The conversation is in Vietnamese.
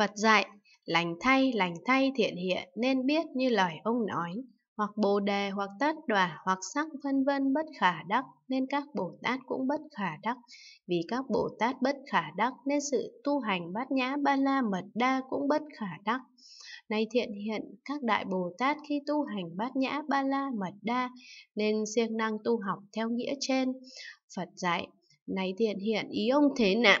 Phật dạy, lành thay, lành thay thiện hiện nên biết như lời ông nói, hoặc bồ đề, hoặc tát đòa, hoặc sắc vân vân bất khả đắc, nên các Bồ Tát cũng bất khả đắc. Vì các Bồ Tát bất khả đắc, nên sự tu hành bát nhã ba la mật đa cũng bất khả đắc. Nay thiện hiện, các đại Bồ Tát khi tu hành bát nhã ba la mật đa, nên siêng năng tu học theo nghĩa trên. Phật dạy, này thiện hiện ý ông thế nào?